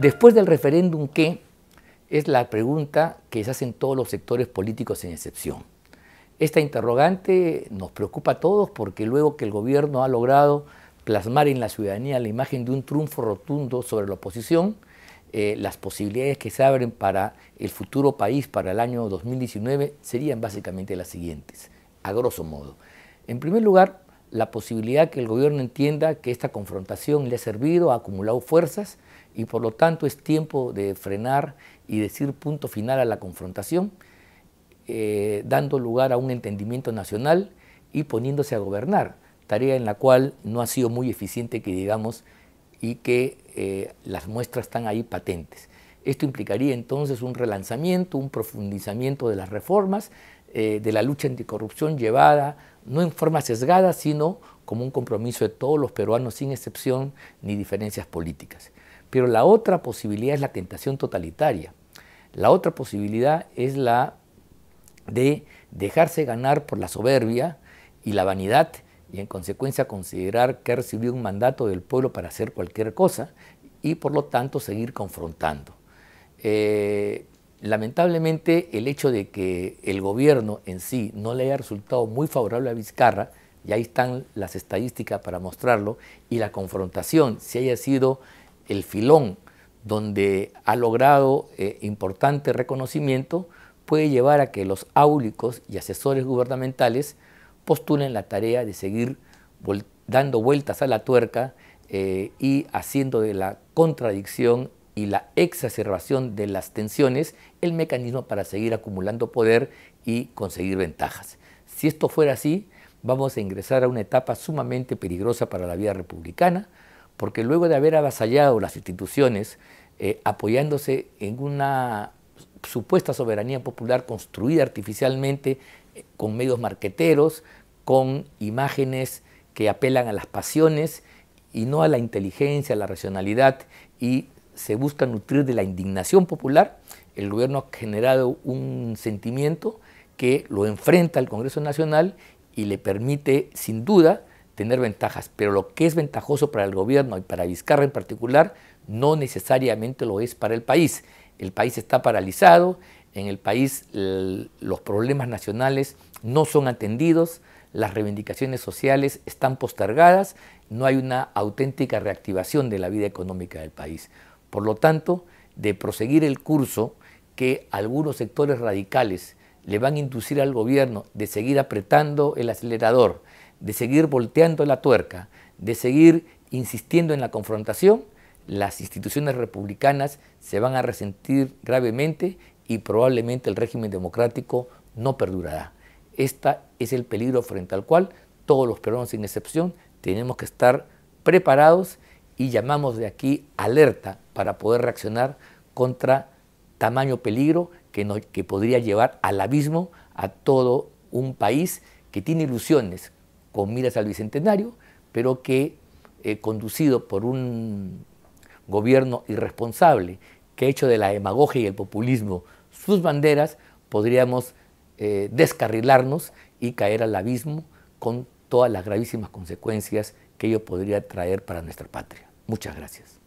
Después del referéndum, ¿qué? Es la pregunta que se hacen todos los sectores políticos sin excepción. Esta interrogante nos preocupa a todos porque luego que el gobierno ha logrado plasmar en la ciudadanía la imagen de un triunfo rotundo sobre la oposición, eh, las posibilidades que se abren para el futuro país para el año 2019 serían básicamente las siguientes, a grosso modo. En primer lugar, la posibilidad que el gobierno entienda que esta confrontación le ha servido, ha acumulado fuerzas y por lo tanto es tiempo de frenar y decir punto final a la confrontación, eh, dando lugar a un entendimiento nacional y poniéndose a gobernar, tarea en la cual no ha sido muy eficiente que digamos y que eh, las muestras están ahí patentes. Esto implicaría entonces un relanzamiento, un profundizamiento de las reformas, eh, de la lucha anticorrupción llevada no en forma sesgada, sino como un compromiso de todos los peruanos sin excepción ni diferencias políticas. Pero la otra posibilidad es la tentación totalitaria. La otra posibilidad es la de dejarse ganar por la soberbia y la vanidad y en consecuencia considerar que ha recibido un mandato del pueblo para hacer cualquier cosa y por lo tanto seguir confrontando. Eh, lamentablemente el hecho de que el gobierno en sí no le haya resultado muy favorable a Vizcarra, y ahí están las estadísticas para mostrarlo, y la confrontación, si haya sido el filón, donde ha logrado eh, importante reconocimiento, puede llevar a que los áulicos y asesores gubernamentales postulen la tarea de seguir dando vueltas a la tuerca eh, y haciendo de la contradicción y la exacerbación de las tensiones el mecanismo para seguir acumulando poder y conseguir ventajas. Si esto fuera así, vamos a ingresar a una etapa sumamente peligrosa para la vida republicana, porque luego de haber avasallado las instituciones, eh, apoyándose en una supuesta soberanía popular construida artificialmente eh, con medios marqueteros, con imágenes que apelan a las pasiones y no a la inteligencia, a la racionalidad, y se busca nutrir de la indignación popular, el gobierno ha generado un sentimiento que lo enfrenta al Congreso Nacional y le permite, sin duda, tener ventajas, pero lo que es ventajoso para el gobierno y para Vizcarra en particular, no necesariamente lo es para el país. El país está paralizado, en el país los problemas nacionales no son atendidos, las reivindicaciones sociales están postergadas, no hay una auténtica reactivación de la vida económica del país. Por lo tanto, de proseguir el curso que algunos sectores radicales le van a inducir al gobierno de seguir apretando el acelerador, de seguir volteando la tuerca, de seguir insistiendo en la confrontación, las instituciones republicanas se van a resentir gravemente y probablemente el régimen democrático no perdurará. Este es el peligro frente al cual todos los peruanos sin excepción tenemos que estar preparados y llamamos de aquí alerta para poder reaccionar contra tamaño peligro que, que podría llevar al abismo a todo un país que tiene ilusiones, con miras al Bicentenario, pero que, eh, conducido por un gobierno irresponsable que ha hecho de la demagogia y el populismo sus banderas, podríamos eh, descarrilarnos y caer al abismo con todas las gravísimas consecuencias que ello podría traer para nuestra patria. Muchas gracias.